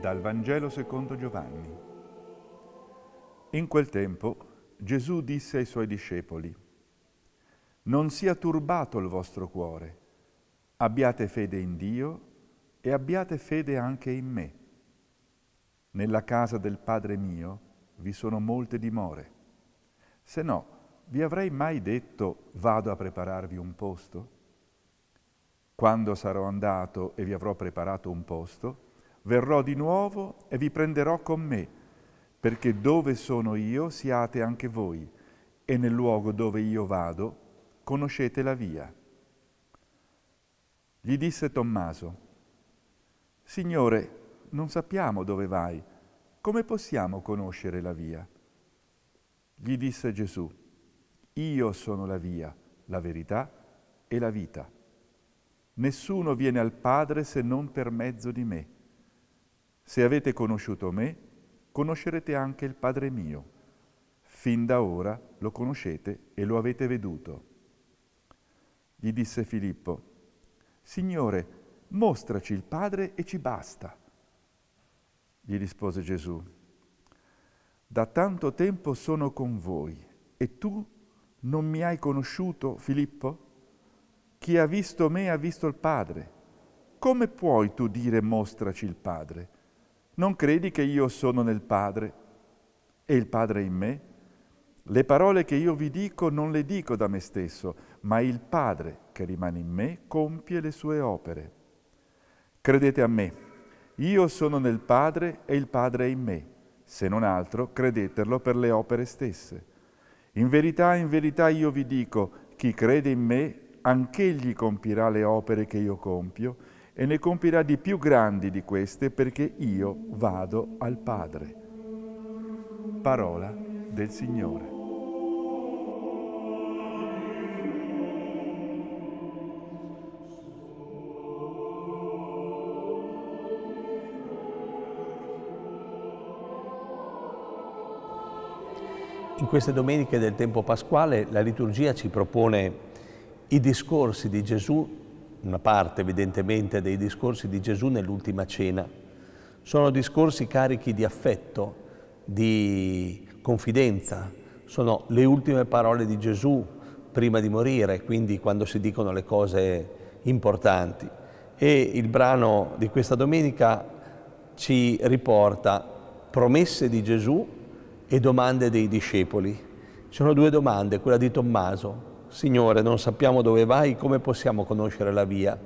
Dal Vangelo secondo Giovanni. In quel tempo Gesù disse ai suoi discepoli, Non sia turbato il vostro cuore, abbiate fede in Dio e abbiate fede anche in me. Nella casa del Padre mio vi sono molte dimore, se no vi avrei mai detto vado a prepararvi un posto? Quando sarò andato e vi avrò preparato un posto, verrò di nuovo e vi prenderò con me, perché dove sono io siate anche voi, e nel luogo dove io vado conoscete la via. Gli disse Tommaso, Signore, non sappiamo dove vai, come possiamo conoscere la via? Gli disse Gesù, Io sono la via, la verità e la vita. Nessuno viene al Padre se non per mezzo di me. Se avete conosciuto me, conoscerete anche il Padre mio. Fin da ora lo conoscete e lo avete veduto. Gli disse Filippo, Signore, mostraci il Padre e ci basta. Gli rispose Gesù, Da tanto tempo sono con voi e tu non mi hai conosciuto, Filippo? Chi ha visto me ha visto il Padre. Come puoi tu dire mostraci il Padre? Non credi che io sono nel Padre e il Padre in me? Le parole che io vi dico non le dico da me stesso, ma il Padre che rimane in me compie le sue opere. Credete a me, io sono nel Padre e il Padre è in me. Se non altro, credeterlo per le opere stesse. In verità, in verità io vi dico, chi crede in me, anch'egli compirà le opere che io compio e ne compirà di più grandi di queste perché io vado al Padre. Parola del Signore. In queste domeniche del tempo pasquale la liturgia ci propone i discorsi di Gesù una parte evidentemente dei discorsi di Gesù nell'ultima cena. Sono discorsi carichi di affetto, di confidenza, sono le ultime parole di Gesù prima di morire, quindi quando si dicono le cose importanti. E il brano di questa domenica ci riporta promesse di Gesù e domande dei discepoli. Ci sono due domande, quella di Tommaso, Signore, non sappiamo dove vai, come possiamo conoscere la via?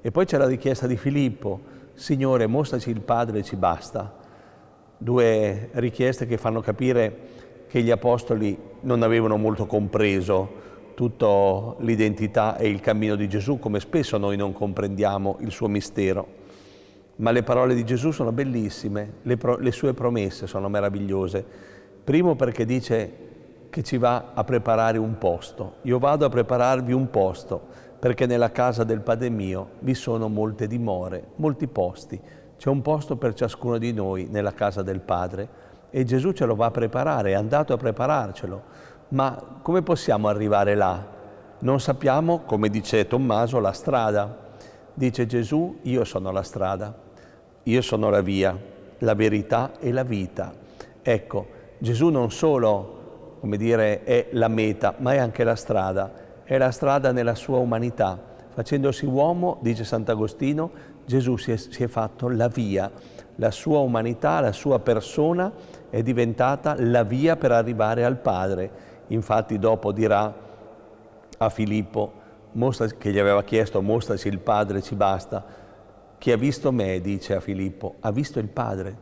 E poi c'è la richiesta di Filippo, Signore, mostraci il Padre e ci basta. Due richieste che fanno capire che gli apostoli non avevano molto compreso tutta l'identità e il cammino di Gesù, come spesso noi non comprendiamo il suo mistero. Ma le parole di Gesù sono bellissime, le, pro- le sue promesse sono meravigliose. Primo perché dice che ci va a preparare un posto. Io vado a prepararvi un posto, perché nella casa del Padre mio vi sono molte dimore, molti posti. C'è un posto per ciascuno di noi nella casa del Padre e Gesù ce lo va a preparare, è andato a prepararcelo. Ma come possiamo arrivare là? Non sappiamo, come dice Tommaso, la strada. Dice Gesù, io sono la strada, io sono la via, la verità e la vita. Ecco, Gesù non solo come dire, è la meta, ma è anche la strada, è la strada nella sua umanità. Facendosi uomo, dice Sant'Agostino, Gesù si è, si è fatto la via, la sua umanità, la sua persona è diventata la via per arrivare al Padre. Infatti dopo dirà a Filippo, mostra, che gli aveva chiesto mostraci il Padre, ci basta. Chi ha visto me, dice a Filippo, ha visto il Padre.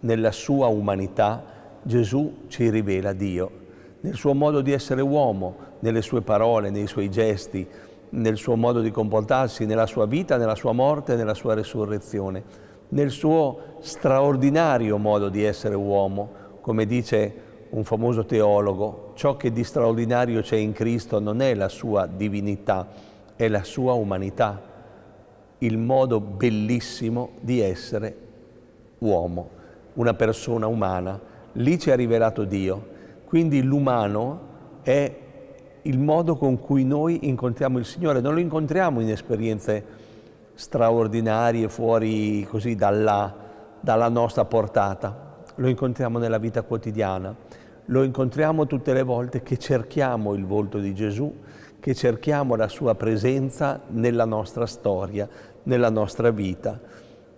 Nella sua umanità Gesù ci rivela Dio nel suo modo di essere uomo, nelle sue parole, nei suoi gesti, nel suo modo di comportarsi, nella sua vita, nella sua morte, nella sua resurrezione, nel suo straordinario modo di essere uomo, come dice un famoso teologo, ciò che di straordinario c'è in Cristo non è la sua divinità, è la sua umanità, il modo bellissimo di essere uomo, una persona umana. Lì ci ha rivelato Dio quindi l'umano è il modo con cui noi incontriamo il Signore, non lo incontriamo in esperienze straordinarie, fuori così dalla, dalla nostra portata, lo incontriamo nella vita quotidiana, lo incontriamo tutte le volte che cerchiamo il volto di Gesù, che cerchiamo la sua presenza nella nostra storia, nella nostra vita.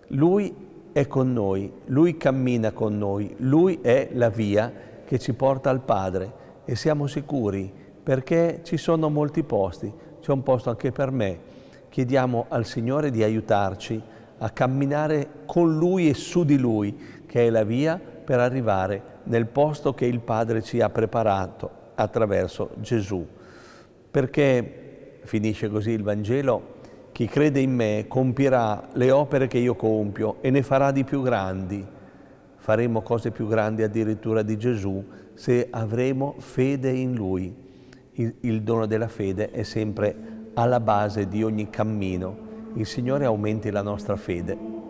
Lui è con noi, lui cammina con noi, lui è la via che ci porta al Padre e siamo sicuri perché ci sono molti posti, c'è un posto anche per me. Chiediamo al Signore di aiutarci a camminare con Lui e su di Lui, che è la via per arrivare nel posto che il Padre ci ha preparato attraverso Gesù. Perché, finisce così il Vangelo, chi crede in me compirà le opere che io compio e ne farà di più grandi faremo cose più grandi addirittura di Gesù se avremo fede in Lui. Il, il dono della fede è sempre alla base di ogni cammino. Il Signore aumenti la nostra fede.